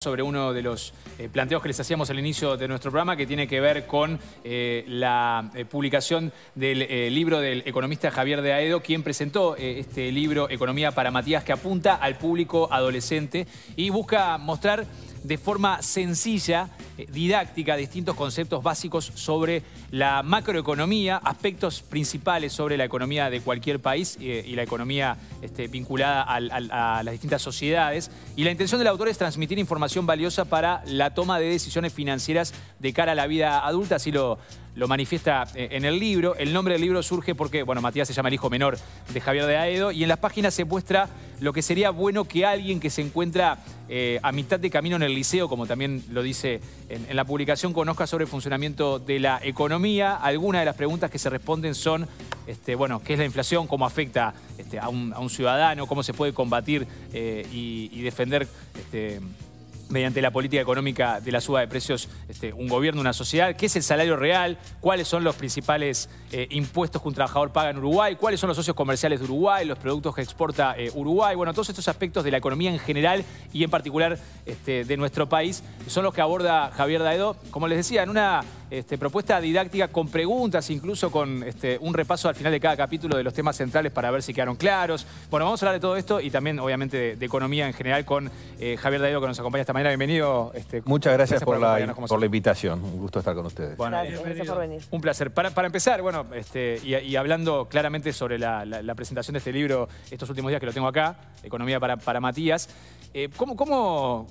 sobre uno de los eh, planteos que les hacíamos al inicio de nuestro programa que tiene que ver con eh, la eh, publicación del libro del economista Javier de Aedo, quien presentó este libro Economía para Matías que apunta al público adolescente y busca mostrar de forma sencilla, didáctica, distintos conceptos básicos sobre la macroeconomía, aspectos principales sobre la economía de cualquier país y la economía este, vinculada a las distintas sociedades. Y la intención del autor es transmitir información valiosa para la toma de decisiones financieras de cara a la vida adulta, así lo, lo manifiesta eh, en el libro. El nombre del libro surge porque, bueno, Matías se llama el hijo menor de Javier de Aedo y en las páginas se muestra lo que sería bueno que alguien que se encuentra eh, a mitad de camino en el liceo, como también lo dice en, la publicación, conozca sobre el funcionamiento de la economía. Algunas de las preguntas que se responden son, este, bueno, ¿qué es la inflación? ¿Cómo afecta este, a, un, ciudadano? ¿Cómo se puede combatir eh, y, defender... Este, mediante la política económica de la suba de precios este, un gobierno, una sociedad, qué es el salario real, cuáles son los principales eh, impuestos que un trabajador paga en Uruguay, cuáles son los socios comerciales de Uruguay, los productos que exporta eh, Uruguay, bueno, todos estos aspectos de la economía en general y en particular este, de nuestro país, son los que aborda Javier Daedo, como les decía, en una este, propuesta didáctica con preguntas, incluso con este, un repaso al final de cada capítulo de los temas centrales para ver si quedaron claros. Bueno, vamos a hablar de todo esto y también, obviamente, de, economía en general con eh, Javier Daido, que nos acompaña esta mañana. Bienvenido. Este, Muchas gracias, por, la, invitación. Un gusto estar con ustedes. gracias, por venir. Un placer. Para, empezar, bueno, este, y, hablando claramente sobre la, presentación de este libro estos últimos días que lo tengo acá, Economía para Matías, eh, ¿cómo,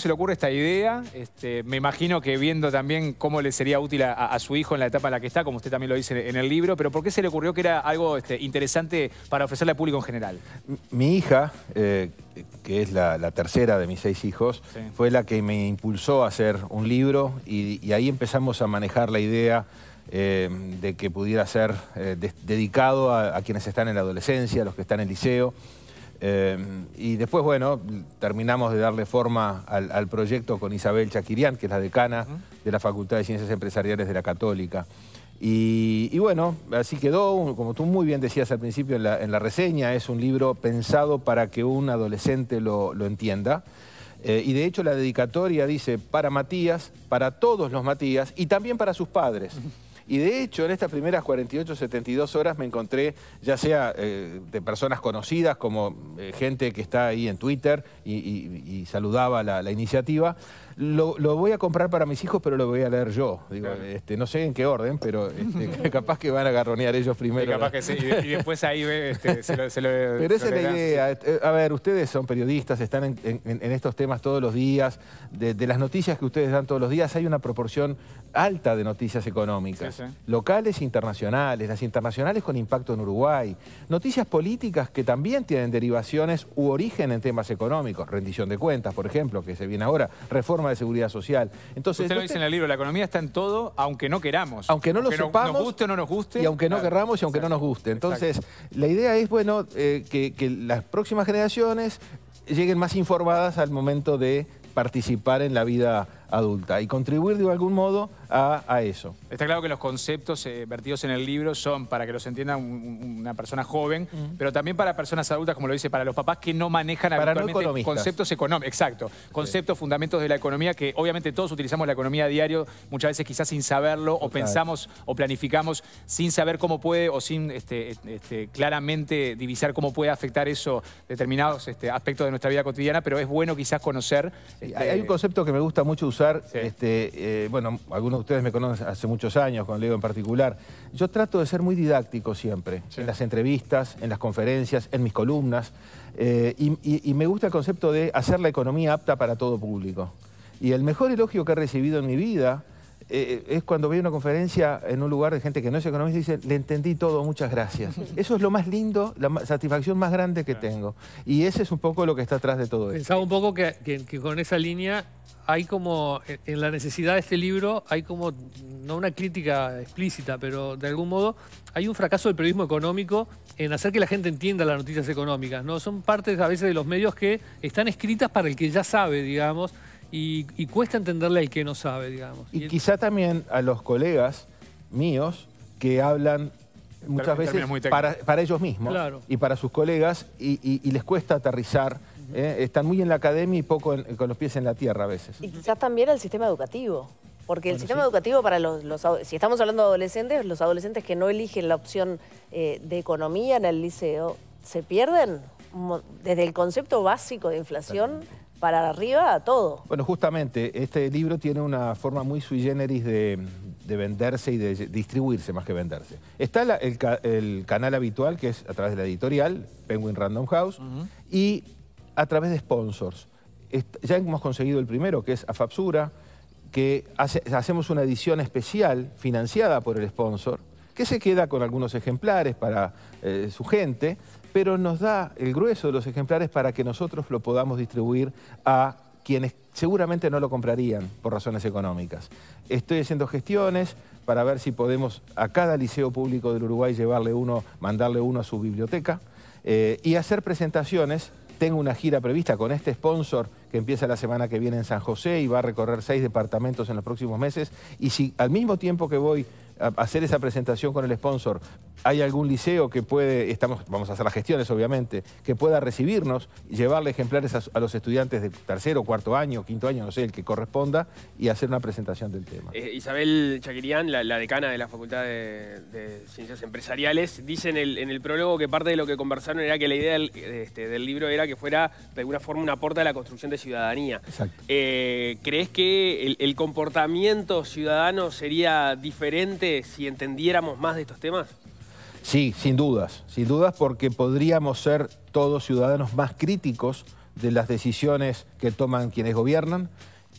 se le ocurre esta idea? Este, me imagino que viendo también cómo le sería útil a, su hijo en la etapa en la que está, como usted también lo dice en el libro, pero ¿por qué se le ocurrió que era algo este, interesante para ofrecerle al público en general? Mi hija, eh, que es la, tercera de mis seis hijos, fue la que me impulsó a hacer un libro y, ahí empezamos a manejar la idea eh, de que pudiera ser dedicado a quienes están en la adolescencia, a los que están en el liceo. Em, y después, bueno, terminamos de darle forma al, proyecto con Isabel Chaquirián, que es la decana de la Facultad de Ciencias Empresariales de la Católica. Y, bueno, así quedó, como tú muy bien decías al principio en la, reseña, es un libro pensado para que un adolescente lo, entienda. Eh, y de hecho la dedicatoria dice para Matías, para todos los Matías y también para sus padres. Y de hecho, en estas primeras 48, 72 horas me encontré, ya sea eh, de personas conocidas, como eh, gente que está ahí en Twitter y, saludaba la, iniciativa, lo, voy a comprar para mis hijos, pero lo voy a leer yo. Digo, este, no sé en qué orden, pero este, capaz que van a agarronear ellos primero. Y capaz que sí, y, después ahí este, se, lo, Pero esa es la idea. Eh, a ver, ustedes son periodistas, están en, estos temas todos los días. De, las noticias que ustedes dan todos los días hay una proporción alta de noticias económicas locales e internacionales, las internacionales con impacto en Uruguay, noticias políticas que también tienen derivaciones u origen en temas económicos, rendición de cuentas, por ejemplo, que se viene ahora, reforma de seguridad social. Entonces, Usted lo dice en el libro, la economía está en todo, aunque no queramos. Aunque no lo no, Nos guste o no nos guste. Y aunque no querramos y aunque no nos guste. Entonces, la idea es, bueno, eh, que, que las próximas generaciones lleguen más informadas al momento de participar en la vida adulta y contribuir de algún modo a, eso. Está claro que los conceptos eh, vertidos en el libro son para que los entienda una persona joven, pero también para personas adultas, como lo dice, para los papás que no manejan actualmente conceptos económicos. Exacto, conceptos, fundamentos de la economía, que obviamente todos utilizamos la economía a diario, muchas veces quizás sin saberlo, o pensamos o planificamos sin saber cómo puede o sin este, este, claramente divisar cómo puede afectar eso determinados este, aspectos de nuestra vida cotidiana, pero es bueno quizás conocer... hay un concepto que me gusta mucho usar este, eh, bueno, algunos de ustedes me conocen hace muchos años, con Leo en particular. Yo trato de ser muy didáctico siempre, en las entrevistas, en las conferencias, en mis columnas. Eh, y me gusta el concepto de hacer la economía apta para todo público. Y el mejor elogio que he recibido en mi vida eh, eh, es cuando veo una conferencia en un lugar de gente que no es economista y dice, le entendí todo, muchas gracias. Eso es lo más lindo, la satisfacción más grande que tengo. Y ese es un poco lo que está atrás de todo esto. Pensaba un poco que, con esa línea hay como, en la necesidad de este libro, hay como, no una crítica explícita, pero de algún modo, hay un fracaso del periodismo económico en hacer que la gente entienda las noticias económicas, ¿no? Son partes a veces de los medios que están escritas para el que ya sabe, digamos, y, cuesta entenderle al que no sabe, digamos. Y, quizá también a los colegas míos que hablan muchas veces para, ellos mismos y para sus colegas y, les cuesta aterrizar. ¿eh? Están muy en la academia y poco con los pies en la tierra a veces. Y quizás también al sistema educativo. Porque el sistema educativo para los, si estamos hablando de adolescentes, los adolescentes que no eligen la opción eh, de economía en el liceo, se pierden desde el concepto básico de inflación para arriba todo. Bueno, justamente, este libro tiene una forma muy sui generis de, venderse y de distribuirse más que venderse. Está el, canal habitual, que es a través de la editorial, Penguin Random House, y a través de sponsors. Ya hemos conseguido el primero, que es Afapsura, que hacemos una edición especial financiada por el sponsor, que se queda con algunos ejemplares para eh, su gente pero nos da el grueso de los ejemplares para que nosotros lo podamos distribuir a quienes seguramente no lo comprarían por razones económicas. Estoy haciendo gestiones para ver si podemos a cada liceo público del Uruguay llevarle uno, mandarle uno a su biblioteca eh, y hacer presentaciones. Tengo una gira prevista con este sponsor que empieza la semana que viene en San José y va a recorrer seis departamentos en los próximos meses. Y si al mismo tiempo que voy hacer esa presentación con el sponsor, ¿hay algún liceo que puede, estamos, vamos a hacer las gestiones obviamente, que pueda recibirnos, llevarle ejemplares a, los estudiantes de tercero, cuarto año, quinto año, no sé, el que corresponda, y hacer una presentación del tema? Eh, Isabel Chaquirián, la, decana de la Facultad de, Ciencias Empresariales, dice en el, prólogo que parte de lo que conversaron era que la idea del, este, libro era que fuera de alguna forma una aporte a la construcción de ciudadanía. Eh, ¿Crees que el comportamiento ciudadano sería diferente si entendiéramos más de estos temas? Sí, sin dudas, sin dudas porque podríamos ser todos ciudadanos más críticos de las decisiones que toman quienes gobiernan,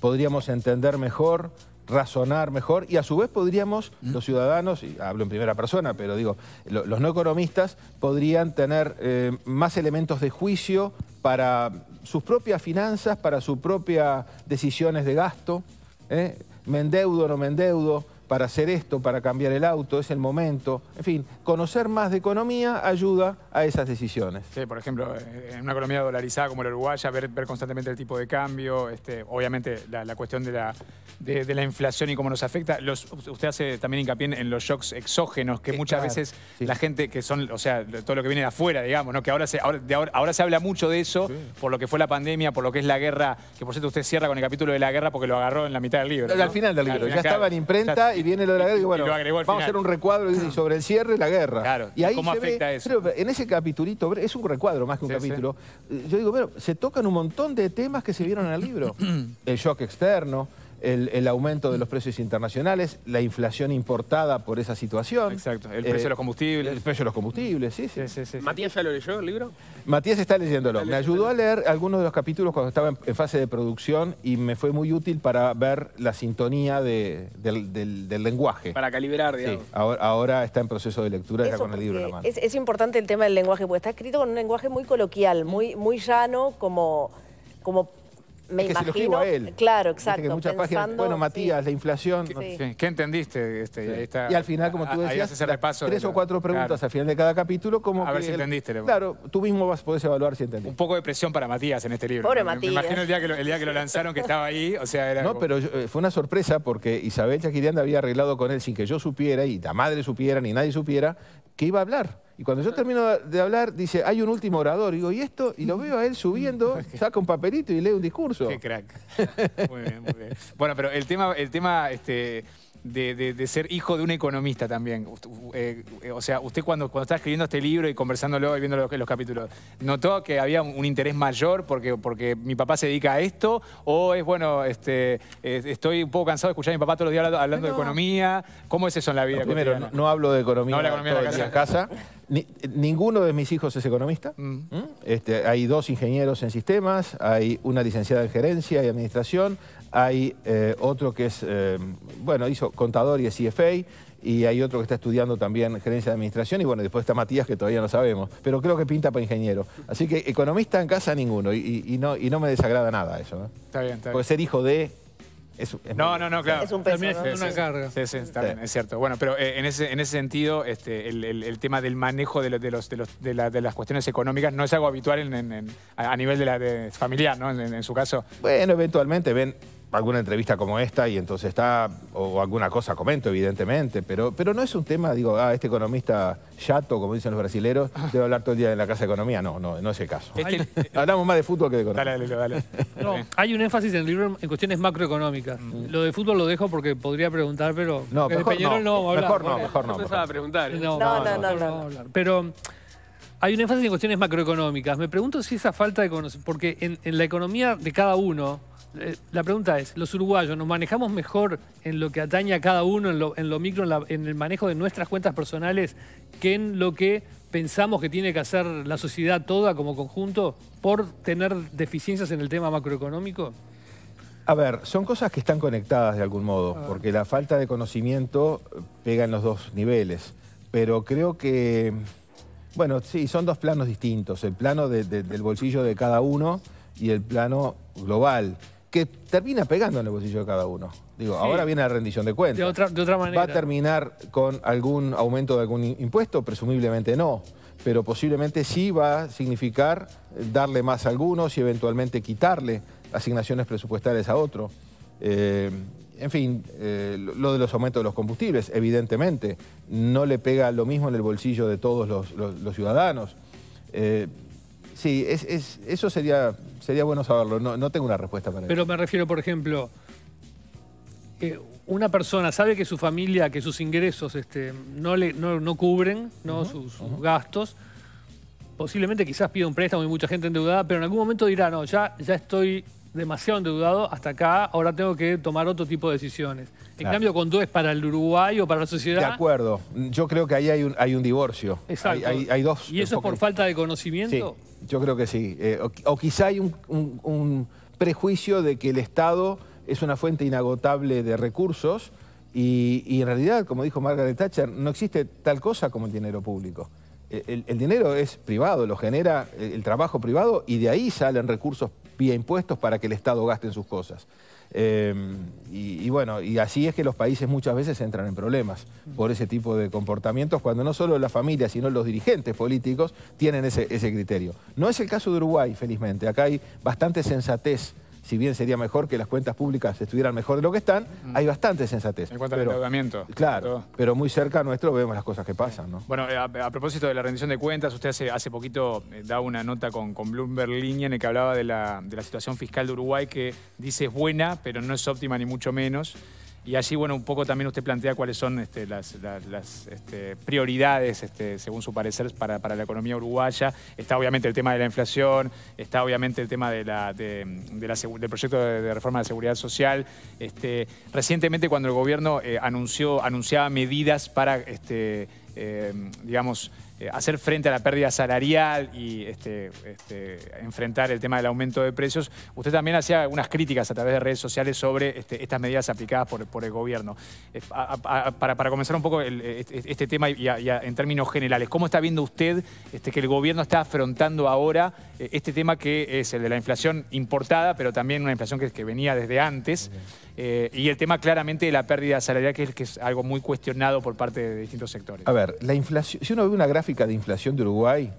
podríamos entender mejor, razonar mejor y a su vez podríamos, mm. los ciudadanos, y hablo en primera persona, pero digo, los no economistas podrían tener eh, más elementos de juicio para sus propias finanzas, para sus propias decisiones de gasto, ¿eh? me endeudo, no me endeudo, para hacer esto, para cambiar el auto, es el momento. En fin, conocer más de economía ayuda a esas decisiones. Sí, por ejemplo, eh, en una economía dolarizada como la uruguaya, ver, ver constantemente el tipo de cambio, este, obviamente la, cuestión de la, de, la inflación y cómo nos afecta. Los, usted hace también hincapié en, los shocks exógenos, que muchas veces la gente que son, o sea, todo lo que viene de afuera, digamos, que ahora se, ahora, ahora, se habla mucho de eso, por lo que fue la pandemia, por lo que es la guerra, que por cierto usted cierra con el capítulo de la guerra porque lo agarró en la mitad del libro. Al final del libro, ya estaba en imprenta y viene lo de la guerra y bueno, vamos a hacer un recuadro mm. sobre el cierre y la guerra. y ahí en ese capitulito, es un recuadro más que un capítulo, yo digo, pero se tocan un montón de temas que se vieron en el libro. el shock externo, el, aumento de los precios internacionales, la inflación importada por esa situación. Exacto, el eh, precio de los combustibles. El precio de los combustibles, sí sí. ¿Matías ya lo leyó el libro? Matías está leyéndolo. me ayudó a leer algunos de los capítulos cuando estaba en, fase de producción y me fue muy útil para ver la sintonía del, lenguaje. Para calibrar, digamos. Sí, ahora, está en proceso de lectura, ya con el libro en la mano. Es, importante el tema del lenguaje, porque está escrito con un lenguaje muy coloquial, muy, muy llano, como, como me que imagino, lo a él. Claro, exacto. bueno, Matías, la inflación. ¿Qué, entendiste? Este, y al final, como tú decías, tres o cuatro preguntas al final de cada capítulo. Como a ver si entendiste. Claro, tú mismo vas, podés evaluar si entendiste. Un poco de presión para Matías en este libro. Pobre Matías. imagino el día, que lo, lanzaron que estaba ahí, o sea, era No, pero eh, fue una sorpresa porque Isabel Chaquirianda había arreglado con él sin que yo supiera y la madre supiera ni nadie supiera que iba a hablar. Y cuando yo termino de hablar, dice, hay un último orador. Y digo, ¿y esto? Y lo veo a él subiendo, saca un papelito y lee un discurso. Qué crack. muy bien, muy bien. Bueno, pero el tema, el tema este, de, de, ser hijo de un economista también. Eh, eh, o sea, usted cuando, cuando estaba escribiendo este libro y conversándolo y viendo los, capítulos, ¿notó que había un, interés mayor porque, porque mi papá se dedica a esto? ¿O es, bueno, este, estoy un poco cansado de escuchar a mi papá todos los días hablando, de economía? ¿Cómo es eso en la vida? primero, no, hablo de economía, no la de casa. ninguno de mis hijos es economista. Mm. Este, hay dos ingenieros en sistemas, hay una licenciada en gerencia y administración, hay eh, otro que es, eh, bueno, hizo contador y es CFA, y hay otro que está estudiando también gerencia de administración, y bueno, después está Matías, que todavía no sabemos, pero creo que pinta para ingeniero. Así que economista en casa ninguno, y, no, y no me desagrada nada eso. ¿no? Está bien, está bien. Porque ser hijo de... no, no, no, claro. Es un peso, es una carga. Sí, está bien, es cierto. Bueno, pero eh, en, ese, en ese sentido, este, el, tema del manejo de, los, de, las cuestiones económicas no es algo habitual a nivel de la familiar, ¿no? En, su caso. Bueno, eventualmente ven alguna entrevista como esta y entonces está, o alguna cosa comento, evidentemente, pero, pero no es un tema, digo, ah, este economista chato, como dicen los brasileros, ah. debe hablar todo el día en la Casa de Economía. No, no, no es el caso. Hablamos más de fútbol que de economía. Dale, dale, dale. No, hay un énfasis en en cuestiones macroeconómicas. Mm. Lo de fútbol lo dejo porque podría preguntar, pero... No, mejor no, no Mejor no, mejor no. empezaba A preguntar. No, no, no. no, pero... Mm, hay un énfasis en cuestiones macroeconómicas. Me pregunto si esa falta de conocimiento, porque en, en la economía de cada uno, eh, la pregunta es, ¿los uruguayos nos manejamos mejor en lo que atañe a cada uno, en lo, micro, en, el manejo de nuestras cuentas personales, que en lo que pensamos que tiene que hacer la sociedad toda como conjunto por tener deficiencias en el tema macroeconómico? A ver, son cosas que están conectadas de algún modo, ah. porque la falta de conocimiento eh, pega en los dos niveles, pero creo que, bueno, sí, son dos planos distintos, el plano del bolsillo de cada uno y el plano global que termina pegando en el bolsillo de cada uno. Digo, ahora viene la rendición de cuentas. De otra, manera. ¿Va a terminar con algún aumento de algún impuesto? Presumiblemente no pero posiblemente sí va a significar darle más a algunos y eventualmente quitarle asignaciones presupuestales a otro. Eh, en fin, eh, lo de los aumentos de los combustibles, evidentemente, no le pega lo mismo en el bolsillo de todos los, ciudadanos. Eh, Sí, es, eso sería, sería bueno saberlo. No, tengo una respuesta para eso. Pero me refiero, por ejemplo, una persona sabe que su familia, que sus ingresos este, no, le, no, cubren ¿no? sus, gastos. Posiblemente quizás pida un préstamo y mucha gente endeudada, pero en algún momento dirá, no, ya, ya estoy demasiado endeudado hasta acá, ahora tengo que tomar otro tipo de decisiones. En cambio, cuando es para el Uruguay o para la sociedad... De acuerdo, yo creo que ahí hay un, hay un divorcio. Exacto. Hay, dos. ¿Y eso es por falta de conocimiento? yo creo que sí. Eh, o, quizá hay un, prejuicio de que el Estado es una fuente inagotable de recursos y, en realidad, como dijo Margaret Thatcher, no existe tal cosa como el dinero público. El, dinero es privado, lo genera el, el trabajo privado y de ahí salen recursos vía impuestos para que el Estado gaste en sus cosas. Em, y, bueno, y así es que los países muchas veces entran en problemas por ese tipo de comportamientos cuando no solo la familia, sino los dirigentes políticos tienen ese, ese criterio. No es el caso de Uruguay, felizmente. Acá hay bastante sensatez si bien sería mejor que las cuentas públicas estuvieran mejor de lo que están, mm. hay bastante sensatez. En cuanto al endeudamiento. Claro, pero muy cerca nuestro vemos las cosas que pasan. Bueno, eh, a, propósito de la rendición de cuentas, usted hace, poquito eh, da una nota con, Bloomberg Línea en el que hablaba de la, de la situación fiscal de Uruguay que dice es buena, pero no es óptima ni mucho menos. Y allí, bueno, un poco también usted plantea cuáles son este, las, este, prioridades, este, según su parecer, para, la economía uruguaya. Está obviamente el tema de la inflación, está obviamente el tema de del proyecto de, reforma de seguridad social. recientemente, cuando el gobierno eh, anunció, anunciaba medidas para, eh, digamos, eh, hacer frente a la pérdida salarial y este, este, enfrentar el tema del aumento de precios. Usted también hacía unas críticas a través de redes sociales sobre este, estas medidas aplicadas por, el gobierno. Eh, para, comenzar un poco este, tema y, en términos generales, ¿cómo está viendo usted que el gobierno está afrontando ahora eh, este tema que es el de la inflación importada, pero también una inflación que, venía desde antes? y el tema claramente de la pérdida salarial, que es, que es algo muy cuestionado por parte de distintos sectores. A ver, la inflación, si uno ve una gráfica de inflación de Uruguay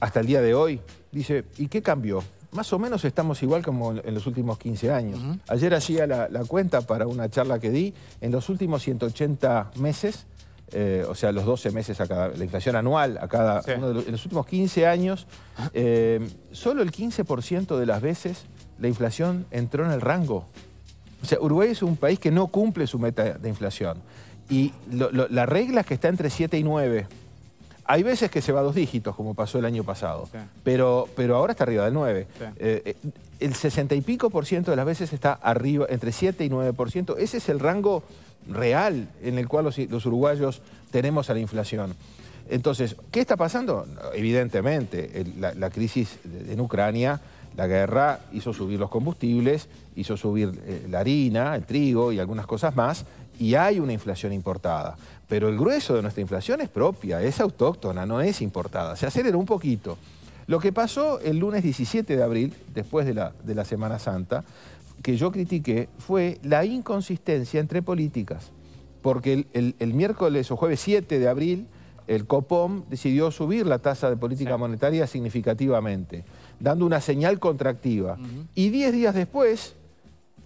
hasta el día de hoy, dice, ¿y qué cambió? Más o menos estamos igual como en los últimos 15 años. Ayer hacía la, cuenta para una charla que di, en los últimos 180 meses, eh, o sea, los 12 meses a cada, la inflación anual a cada en los últimos 15 años, eh, solo el 15% de las veces la inflación entró en el rango. O sea, Uruguay es un país que no cumple su meta de inflación. Y la regla es que está entre 7 y 9. Hay veces que se va a dos dígitos, como pasó el año pasado, pero, pero ahora está arriba del 9. Eh, eh, el 60 y pico por ciento de las veces está arriba, entre 7 y 9 por ciento. Ese es el rango real en el cual los, uruguayos tenemos a la inflación. Entonces, ¿qué está pasando? Evidentemente, la, crisis en Ucrania, la guerra hizo subir los combustibles, hizo subir eh, la harina, el trigo y algunas cosas más, y hay una inflación importada. Pero el grueso de nuestra inflación es propia, es autóctona, no es importada. Se acelera un poquito. Lo que pasó el lunes 17 de abril, después de la, de la Semana Santa, que yo critiqué, fue la inconsistencia entre políticas. Porque el, miércoles o jueves 7 de abril, el COPOM decidió subir la tasa de política monetaria significativamente, dando una señal contractiva. Y 10 días después,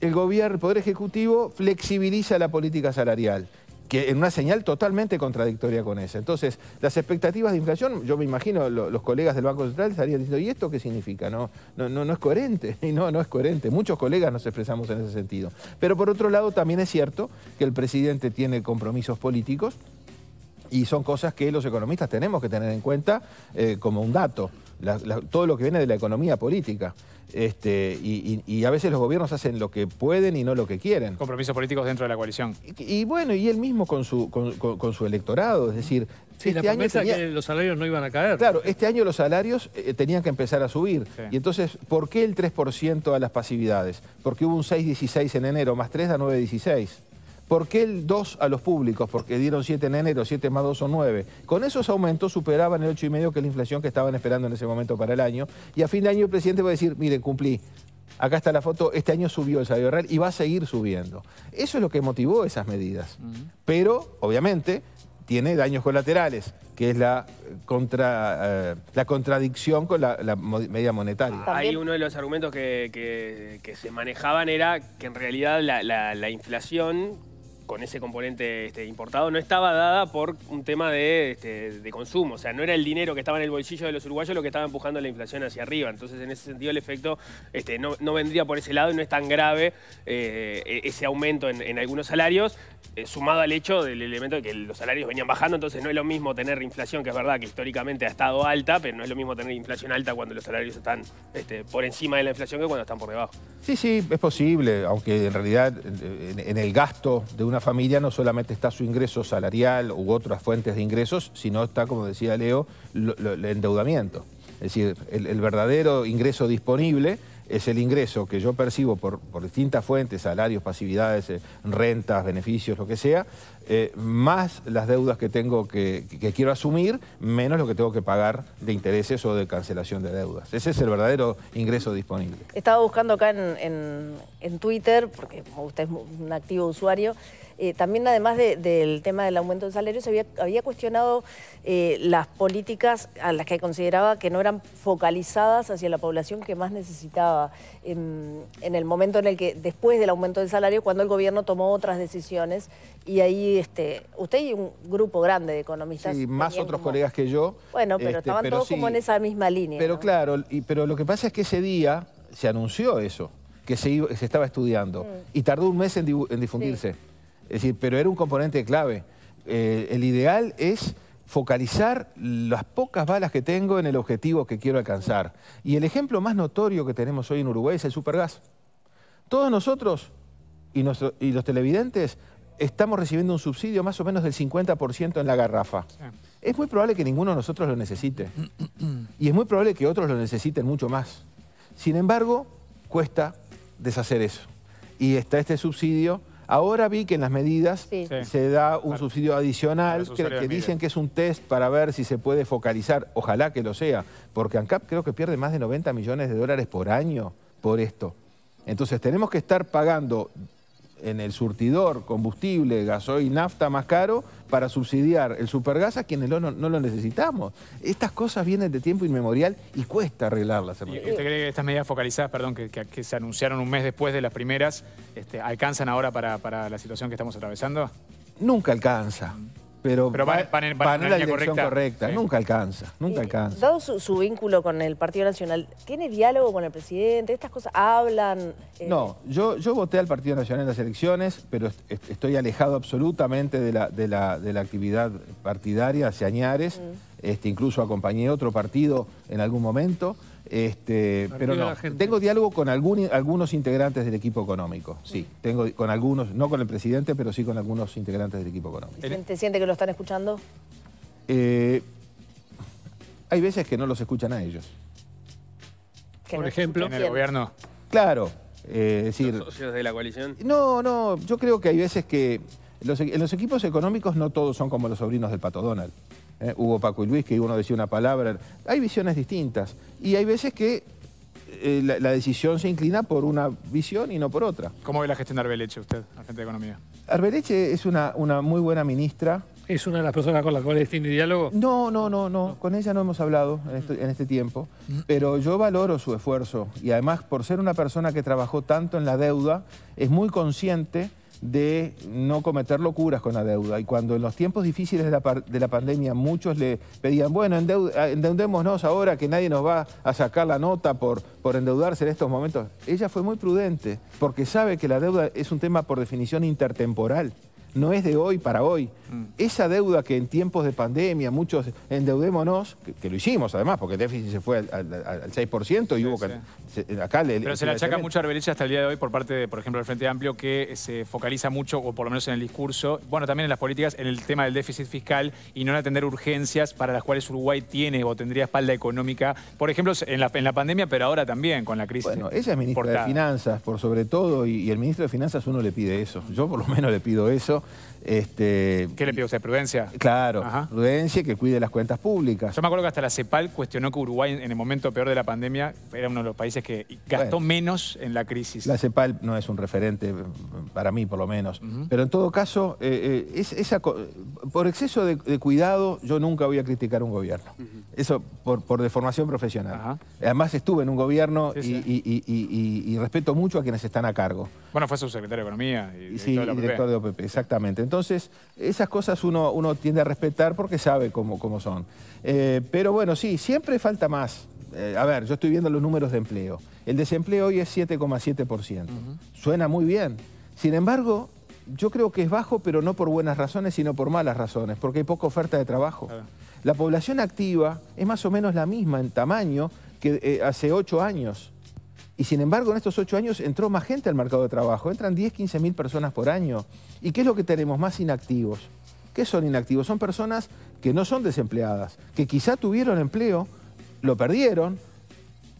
el gobierno, Poder Ejecutivo flexibiliza la política salarial que en una señal totalmente contradictoria con esa. Entonces, las expectativas de inflación, yo me imagino los colegas del Banco Central estarían diciendo, ¿y esto qué significa? No, no, es coherente, y no, no es coherente. Muchos colegas nos expresamos en ese sentido. Pero por otro lado, también es cierto que el presidente tiene compromisos políticos y son cosas que los economistas tenemos que tener en cuenta eh, como un dato todo lo que viene de la economía política. Este, y, a veces los gobiernos hacen lo que pueden y no lo que quieren. Compromisos políticos dentro de la coalición. Y, bueno, y él mismo con su, con, su electorado, es decir... la este año que los salarios no iban a caer. Claro, este año los salarios eh, tenían que empezar a subir. Y entonces, ¿por qué el 3% a las pasividades? Porque hubo un 6,16 en enero, más 3 da 9,16. ¿Por qué el 2 a los públicos? Porque dieron 7 en enero, 7 más 2 son 9. Con esos aumentos superaban el 8,5 que la inflación que estaban esperando en ese momento para el año. Y a fin de año el presidente va a decir, miren, cumplí. Acá está la foto, este año subió el salario real y va a seguir subiendo. Eso es lo que motivó esas medidas. Pero, obviamente, tiene daños colaterales, que es la, eh, contra, eh, la contradicción con la, medida monetaria. Ah, Ahí uno de los argumentos que, se manejaban era que en realidad la inflación con ese componente este, importado no estaba dada por un tema este, de, consumo. O sea, no era el dinero que estaba en el bolsillo de los uruguayos lo que estaba empujando la inflación hacia arriba. Entonces, en ese sentido, el efecto este, no, vendría por ese lado y no es tan grave eh, e-, ese aumento en, algunos salarios, eh, sumado al hecho del elemento de que los salarios venían bajando. Entonces, no es lo mismo tener inflación, que es verdad que históricamente ha estado alta, pero no es lo mismo tener inflación alta cuando los salarios están por encima de la inflación que cuando están por debajo. Sí, sí, es posible, aunque en realidad en el gasto de una familia no solamente está su ingreso salarial u otras fuentes de ingresos, sino está, como decía Leo, el endeudamiento. Es decir, el, verdadero ingreso disponible es el ingreso que yo percibo por, distintas fuentes, salarios, pasividades, eh, rentas, beneficios, lo que sea, eh, más las deudas que tengo que, quiero asumir, menos lo que tengo que pagar de intereses o de cancelación de deudas. Ese es el verdadero ingreso disponible. Estaba buscando acá en, en Twitter, porque usted es un activo usuario, eh, también además del tema del aumento de salario, se había, cuestionado eh, las políticas a las que consideraba que no eran focalizadas hacia la población que más necesitaba. En, el momento en el que, después del aumento de salario, cuando el gobierno tomó otras decisiones, y ahí este, usted y un grupo grande de economistas. Sí, más otros colegas que yo. Bueno, pero este, estaban todos como en esa misma línea. Pero claro, pero lo que pasa es que ese día se anunció eso que se, estaba estudiando. Mm. Y tardó un mes en, difundirse. Es decir, pero era un componente clave. Eh, el ideal es focalizar las pocas balas que tengo en el objetivo que quiero alcanzar. Y el ejemplo más notorio que tenemos hoy en Uruguay es el supergas. Todos nosotros y los televidentes estamos recibiendo un subsidio más o menos del 50% en la garrafa. Es muy probable que ninguno de nosotros lo necesite. Y es muy probable que otros lo necesiten mucho más. Sin embargo, cuesta deshacer eso. Y está este subsidio Ahora vi que en las medidas se da un subsidio adicional que dicen que es un test para ver si se puede focalizar, ojalá que lo sea, porque ANCAP creo que pierde más de 90 millones de dólares por año por esto. Entonces tenemos que estar pagando en el surtidor, combustible, gasoil, nafta más caro para subsidiar el supergas a quienes no, lo necesitamos. Estas cosas vienen de tiempo inmemorial y cuesta arreglarlas. usted cree que estas medidas focalizadas, perdón, que, se anunciaron un mes después de las primeras, este, alcanzan ahora para, la situación que estamos atravesando? Nunca alcanza. Mm pero, pero la, correcta. Nunca alcanza, nunca alcanza. Dado su, vínculo con el Partido Nacional, ¿tiene diálogo con el presidente? ¿Estas cosas hablan? Eh, no, yo, yo voté al Partido Nacional en las elecciones, pero estoy alejado absolutamente de la, de la, actividad partidaria hacia Añares. Mm. Este, incluso acompañé otro partido en algún momento. Este, pero no, tengo diálogo con algunos integrantes del equipo económico, sí, tengo con algunos, no con el presidente, pero sí con algunos integrantes del equipo económico. ¿Te siente que lo están escuchando? Eh, hay veces que no los escuchan a ellos. Por ejemplo, en el gobierno. Claro, eh, decir, ¿Los socios de la coalición? No, no, yo creo que hay veces que en los equipos económicos no todos son como los sobrinos del Pato Donald. ¿eh? hubo Paco y Luis, que uno decía una palabra. Hay visiones distintas y hay veces que eh, la, decisión se inclina por una visión y no por otra. ¿Cómo ve la gestión de Arbeleche usted, agente de Economía? Arbeleche es una, una muy buena ministra. ¿Es una de las personas con las cuales tiene diálogo? No, no, no, no, Con ella no hemos hablado en este, en este, tiempo. Pero yo valoro su esfuerzo. Y además, por ser una persona que trabajó tanto en la deuda, es muy consciente de no cometer locuras con la deuda. Y cuando en los tiempos difíciles de la, de la pandemia muchos le pedían, bueno, ah, endeudémonos ahora que nadie nos va a sacar la nota por, por endeudarse en estos momentos, ella fue muy prudente porque sabe que la deuda es un tema por definición intertemporal no es de hoy para hoy. Mm. Esa deuda que en tiempos de pandemia muchos endeudémonos, que, lo hicimos además, porque el déficit se fue al, 6% y hubo que... Eh, acá Pero se, le achaca mucho a hasta el día de hoy por parte, de, por ejemplo, del Frente Amplio, que se focaliza mucho, o por lo menos en el discurso, bueno, también en las políticas, en el tema del déficit fiscal y no en atender urgencias para las cuales Uruguay tiene o tendría espalda económica, por ejemplo, en la, pandemia, pero ahora también con la crisis. Bueno, ella es ministra de Finanzas, por sobre todo, y el ministro de Finanzas uno le pide eso. Yo por lo menos le pido eso. Este, ¿Qué le pide usted? ¿Prudencia? Claro, prudencia y que cuide las cuentas públicas. Yo me acuerdo que hasta la CEPAL cuestionó que Uruguay en el momento peor de la pandemia era uno de los países que gastó menos en la crisis. La CEPAL no es un referente, mm, para mí por lo menos. Pero en todo caso, eh, eh, por exceso de, cuidado yo nunca voy a criticar un gobierno. Eso por, por deformación profesional. Además estuve en un gobierno Y, respeto mucho a quienes están a cargo. Bueno, fue subsecretario de Economía y director, de, la OPP. director de OPP. Exactamente. Entonces, esas cosas uno, uno tiende a respetar porque sabe cómo, son. Eh, pero bueno, sí, siempre falta más. Eh, a ver, yo estoy viendo los números de empleo. El desempleo hoy es 7,7%. Suena muy bien. Sin embargo, yo creo que es bajo, pero no por buenas razones, sino por malas razones, porque hay poca oferta de trabajo. La población activa es más o menos la misma en tamaño que eh, hace ocho años. Y sin embargo, en estos ocho años entró más gente al mercado de trabajo. Entran 10, 15 mil personas por año. ¿Y qué es lo que tenemos? Más inactivos. ¿Qué son inactivos? Son personas que no son desempleadas, que quizá tuvieron empleo, lo perdieron,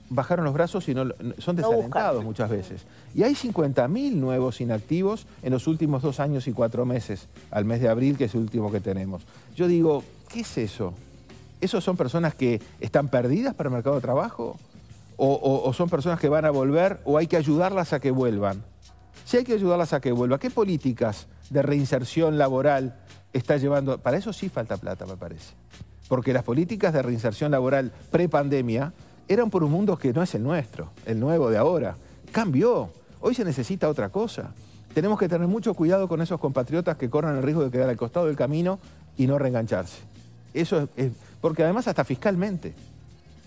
bajaron los brazos y no, son desalentados muchas veces. Y hay 50.000 nuevos inactivos en los últimos dos años y cuatro meses, al mes de abril, que es el último que tenemos. Yo digo, ¿Qué es eso? ¿Esos son personas que están perdidas para el mercado de trabajo? O, son personas que van a volver o hay que ayudarlas a que vuelvan. Si hay que ayudarlas a que vuelvan, ¿qué políticas de reinserción laboral está llevando? Para eso sí falta plata, me parece. Porque las políticas de reinserción laboral pre-pandemia eran por un mundo que no es el nuestro, el nuevo de ahora. Cambió. Hoy se necesita otra cosa. Tenemos que tener mucho cuidado con esos compatriotas que corren el riesgo de quedar al costado del camino y no reengancharse. Eso es, porque además hasta fiscalmente,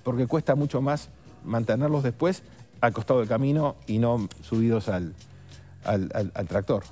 porque cuesta mucho más mantenerlos después al costado del camino y no subidos al tractor.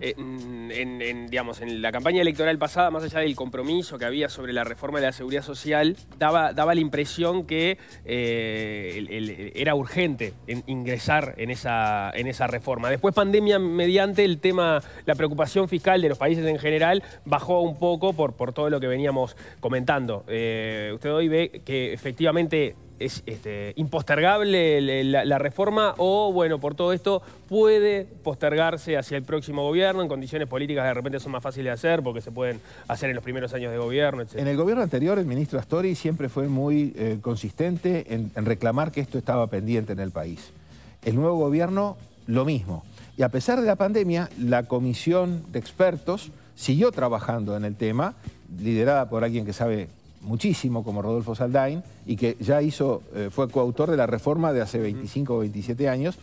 Eh, mm, en, digamos, en la campaña electoral pasada, más allá del compromiso que había sobre la reforma de la seguridad social, daba, daba la impresión que eh, era urgente ingresar en esa, en esa reforma. Después, pandemia mediante el tema, la preocupación fiscal de los países en general bajó un poco por, por todo lo que veníamos comentando. Eh, usted hoy ve que efectivamente es este, impostergable la reforma o, bueno, por todo esto puede postergarse hacia el próximo gobierno, en condiciones políticas de repente son más fáciles de hacer porque se pueden hacer en los primeros años de gobierno, etc. En el gobierno anterior, el ministro Astori siempre fue muy eh, consistente en, reclamar que esto estaba pendiente en el país. El nuevo gobierno, lo mismo. Y a pesar de la pandemia, la comisión de expertos siguió trabajando en el tema, liderada por alguien que sabe muchísimo como Rodolfo Saldain y que ya hizo, eh, fue coautor de la reforma de hace 25 o 27 años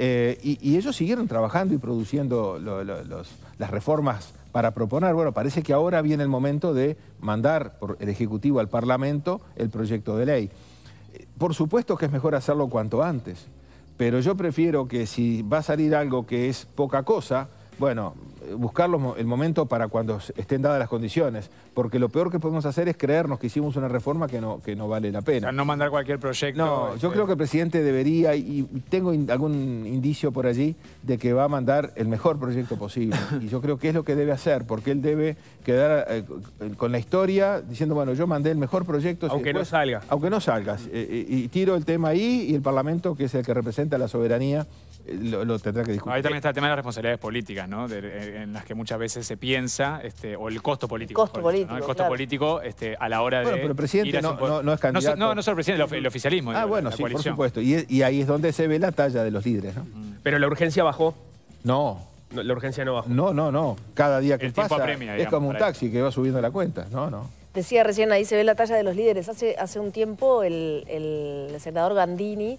eh, y, ellos siguieron trabajando y produciendo las reformas para proponer. Bueno, parece que ahora viene el momento de mandar por el Ejecutivo al Parlamento el proyecto de ley. Eh, por supuesto que es mejor hacerlo cuanto antes, pero yo prefiero que si va a salir algo que es poca cosa, bueno, buscar el momento para cuando estén dadas las condiciones, porque lo peor que podemos hacer es creernos que hicimos una reforma que no, que no vale la pena. no mandar cualquier proyecto. No, yo este. creo que el presidente debería, y tengo algún indicio por allí, de que va a mandar el mejor proyecto posible. Y yo creo que es lo que debe hacer, porque él debe quedar eh, eh, con la historia diciendo, bueno, yo mandé el mejor proyecto. Aunque no salga. Aunque no salgas. Eh, y tiro el tema ahí y el Parlamento, que es el que representa la soberanía, lo, tendrá que discutir. Ahí también está el tema de las responsabilidades políticas, ¿no? en las que muchas veces se piensa, este, o el costo político. El costo político. El costo político a la hora de. Bueno, pero el presidente no, no, es candidato. No, no solo el presidente, el, oficialismo. Ah, bueno, sí, por supuesto. Y, ahí es donde se ve la talla de los líderes, ¿no? Mm. Pero la urgencia bajó. No. La urgencia no bajó. No, no, no. Cada día que el pasa. Apremia, es como un taxi que va subiendo la cuenta. No, no. Decía recién, ahí se ve la talla de los líderes. Hace, hace un tiempo el, senador Gandini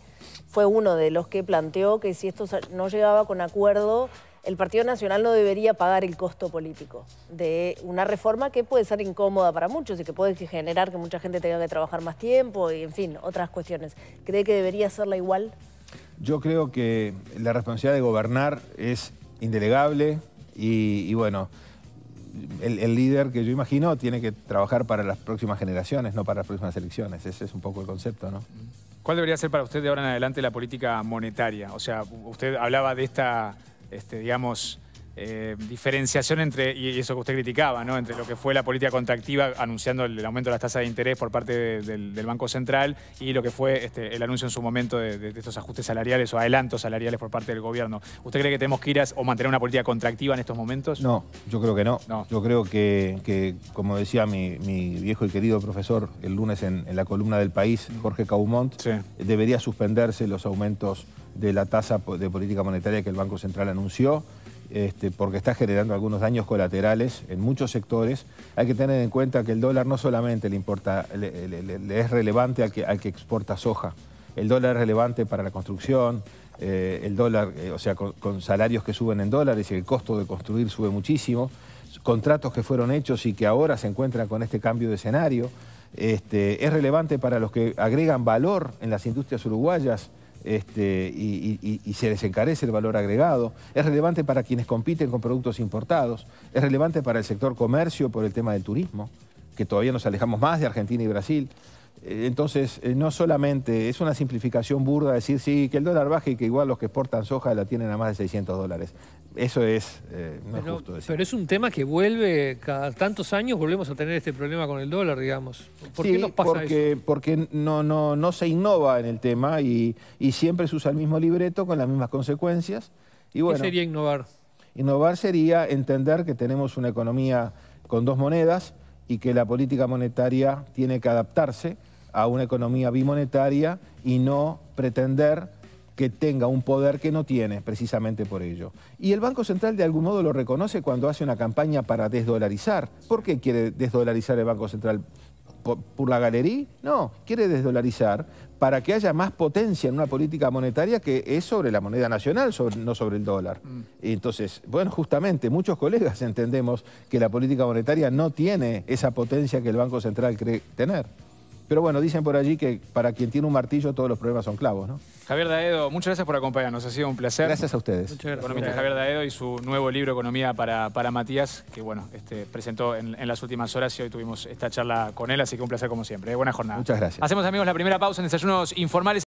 fue uno de los que planteó que si esto no llegaba con acuerdo, el Partido Nacional no debería pagar el costo político de una reforma que puede ser incómoda para muchos y que puede generar que mucha gente tenga que trabajar más tiempo y, en fin, otras cuestiones. ¿Cree que debería hacerla igual? Yo creo que la responsabilidad de gobernar es indelegable y bueno el, líder que yo imagino tiene que trabajar para las próximas generaciones, no para las próximas elecciones. Ese es un poco el concepto, ¿no? ¿Cuál debería ser para usted de ahora en adelante la política monetaria? O sea, usted hablaba de esta, este, digamos, eh, diferenciación entre, y eso que usted criticaba, ¿no? entre lo que fue la política contractiva anunciando el, aumento de las tasas de interés por parte del, Banco Central y lo que fue este, el anuncio en su momento de, estos ajustes salariales o adelantos salariales por parte del gobierno. ¿Usted cree que tenemos que ir a, o mantener una política contractiva en estos momentos? No, yo creo que no. Yo creo que, como decía mi, viejo y querido profesor el lunes en, la columna del país, mm. Jorge Caumont, debería suspenderse los aumentos de la tasa de política monetaria que el Banco Central anunció este, porque está generando algunos daños colaterales en muchos sectores. Hay que tener en cuenta que el dólar no solamente le, importa, es relevante al que, que exporta soja, el dólar es relevante para la construcción, eh, el dólar, eh, o sea, con, salarios que suben en dólares y el costo de construir sube muchísimo, contratos que fueron hechos y que ahora se encuentran con este cambio de escenario. Este, es relevante para los que agregan valor en las industrias uruguayas, este, y, se desencarece el valor agregado. Es relevante para quienes compiten con productos importados. Es relevante para el sector comercio por el tema del turismo, que todavía nos alejamos más de Argentina y Brasil. Eh, entonces, eh, no solamente es una simplificación burda decir, sí, que el dólar baje y que igual los que exportan soja la tienen a más de 600 dólares eso es, eh, no es justo decir. pero es un tema que vuelve, cada tantos años volvemos a tener este problema con el dólar, digamos. ¿Por qué nos pasa porque, Porque no, no, no se innova en el tema y, siempre se usa el mismo libreto con las mismas consecuencias. Y ¿Qué sería innovar? Innovar sería entender que tenemos una economía con dos monedas y que la política monetaria tiene que adaptarse a una economía bimonetaria y no pretender que tenga un poder que no tiene precisamente por ello. Y el Banco Central de algún modo lo reconoce cuando hace una campaña para desdolarizar. ¿Por qué quiere desdolarizar el Banco Central? ¿Por, la galería? No, quiere desdolarizar para que haya más potencia en una política monetaria que es sobre la moneda nacional, no sobre el dólar. Mm. Entonces, bueno, justamente muchos colegas entendemos que la política monetaria no tiene esa potencia que el Banco Central cree tener. Pero bueno, dicen por allí que para quien tiene un martillo todos los problemas son clavos, ¿no? Javier Daedo, muchas gracias por acompañarnos, ha sido un placer. Gracias a ustedes. Muchas gracias. Javier Daedo y su nuevo libro Economía para, para Matías, que bueno, este, presentó en, las últimas horas y hoy tuvimos esta charla con él, así que un placer como siempre. ¿eh? Buena jornada. Muchas gracias. Hacemos amigos la primera pausa en Desayunos Informales.